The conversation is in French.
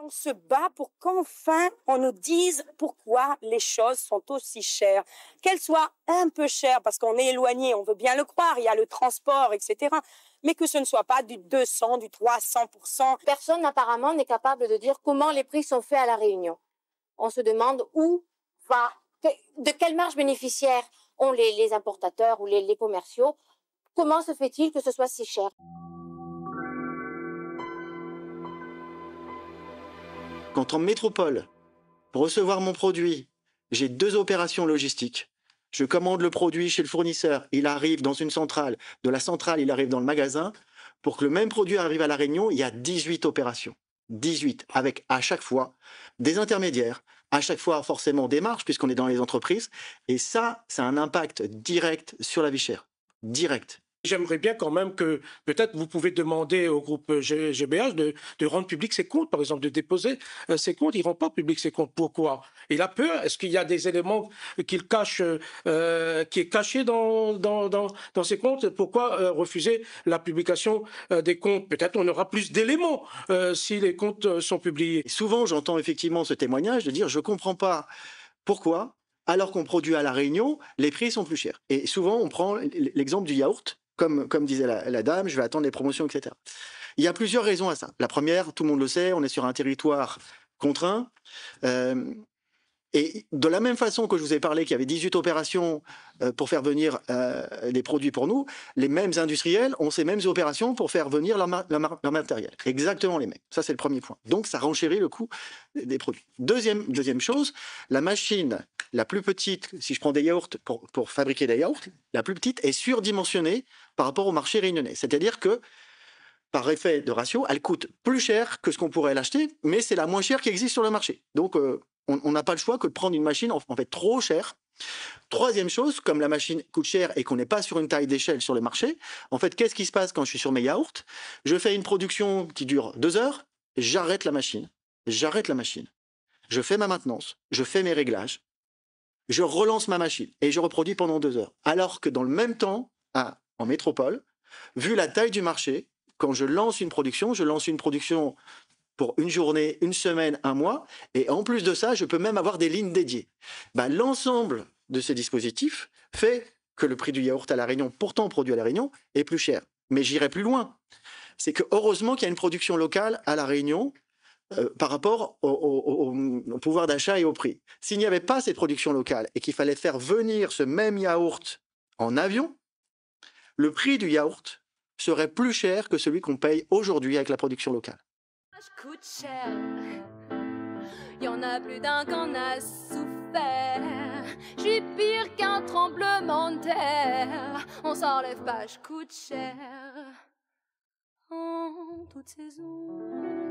On se bat pour qu'enfin on nous dise pourquoi les choses sont aussi chères. Qu'elles soient un peu chères, parce qu'on est éloigné, on veut bien le croire, il y a le transport, etc. Mais que ce ne soit pas du 200, du 300%. Personne apparemment n'est capable de dire comment les prix sont faits à la Réunion. On se demande où va, de quelle marge bénéficiaire ont les, importateurs ou les, les commerciaux. Comment se fait-il que ce soit si cher quand en métropole, pour recevoir mon produit, j'ai deux opérations logistiques. Je commande le produit chez le fournisseur, il arrive dans une centrale, de la centrale, il arrive dans le magasin. Pour que le même produit arrive à La Réunion, il y a 18 opérations. 18, avec à chaque fois des intermédiaires, à chaque fois forcément des marges, puisqu'on est dans les entreprises. Et ça, c'est un impact direct sur la vie chère. Direct. J'aimerais bien quand même que peut-être vous pouvez demander au groupe GBH de, de, rendre public ses comptes, par exemple, de déposer euh, ses comptes. Il ne rend pas public ses comptes. Pourquoi Il a peur. Est-ce qu'il y a des éléments qu'il cache, euh, qui est caché dans, dans, dans, dans ses comptes Pourquoi euh, refuser la publication euh, des comptes Peut-être on aura plus d'éléments si les comptes sont publiés. souvent, j'entends effectivement ce témoignage de dire je ne comprends pas pourquoi alors qu'on produit à La Réunion, les prix sont plus chers. Et souvent, on prend l'exemple du yaourt comme, disait la, dame, je vais attendre les promotions, etc. Il y a plusieurs raisons à ça. La première, tout le monde le sait, on est sur un territoire contraint. Euh, et de la même façon que je vous ai parlé qu'il y avait 18 opérations euh, pour faire venir euh, des produits pour nous, les mêmes industriels ont ces mêmes opérations pour faire venir leur, matériel. Exactement les mêmes. Ça, c'est le premier point. Donc, ça renchérit le coût des produits. Deuxième, deuxième chose, la machine la plus petite, si je prends des yaourts pour, fabriquer des yaourts, la plus petite est surdimensionnée par rapport au marché réunionnais. C'est-à-dire que, par effet de ratio, elle coûte plus cher que ce qu'on pourrait l'acheter, mais c'est la moins chère qui existe sur le marché. Donc, euh, on n'a pas le choix que de prendre une machine en, fait trop chère Troisième chose, comme la machine coûte cher et qu'on n'est pas sur une taille d'échelle sur le marché, en fait, qu'est-ce qui se passe quand je suis sur mes yaourts Je fais une production qui dure deux heures, j'arrête la machine. J'arrête la machine. Je fais ma maintenance, je fais mes réglages, je relance ma machine et je reproduis pendant deux heures. Alors que dans le même temps, en métropole, vu la taille du marché, quand je lance une production, je lance une production pour une journée, une semaine, un mois, et en plus de ça, je peux même avoir des lignes dédiées. Bah, l'ensemble de ces dispositifs fait que le prix du yaourt à La Réunion, pourtant produit à La Réunion, est plus cher. Mais j'irai plus loin. C'est que heureusement qu'il y a une production locale à La Réunion euh, par rapport au, pouvoir d'achat et au prix. S'il n'y avait pas cette production locale et qu'il fallait faire venir ce même yaourt en avion, le prix du yaourt serait plus cher que celui qu'on paye aujourd'hui avec la production locale. Coûte Y en a plus d'un qu'en a souffert. pire qu'un tremblement de terre. On s'enlève pas, je coûte cher. En toute saison.